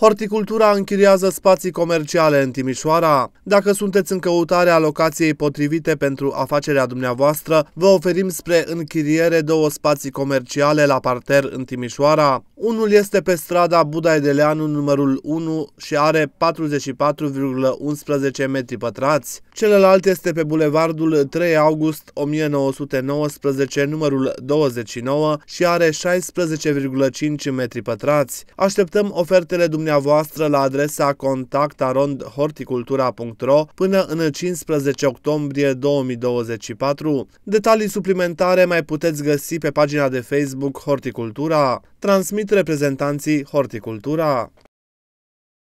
Horticultura închiriază spații comerciale în Timișoara. Dacă sunteți în căutarea locației potrivite pentru afacerea dumneavoastră, vă oferim spre închiriere două spații comerciale la parter în Timișoara. Unul este pe strada Buda Edeleanu numărul 1 și are 44,11 metri pătrați. Celălalt este pe bulevardul 3 august 1919 numărul 29 și are 16,5 metri pătrați. Așteptăm ofertele dumneavoastră la adresa contactarondhorticultura.ro până în 15 octombrie 2024. Detalii suplimentare mai puteți găsi pe pagina de Facebook Horticultura. Transmit reprezentanții Horticultura.